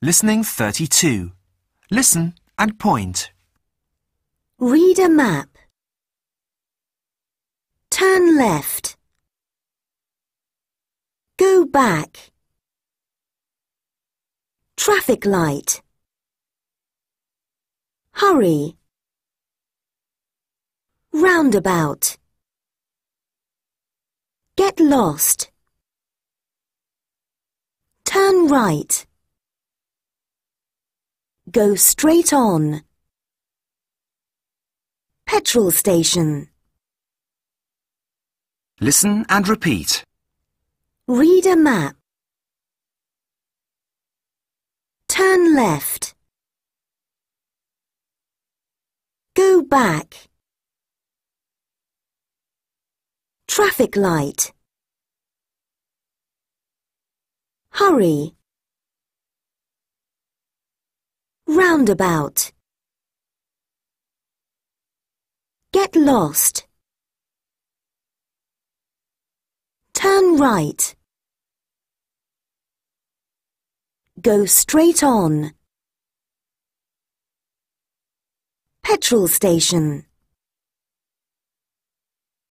Listening 32. Listen and point. Read a map. Turn left. Go back. Traffic light. Hurry. Roundabout. Get lost. Turn right. Go straight on. Petrol station. Listen and repeat. Read a map. Turn left. Go back. Traffic light. Hurry. Roundabout. Get lost. Turn right. Go straight on. Petrol station.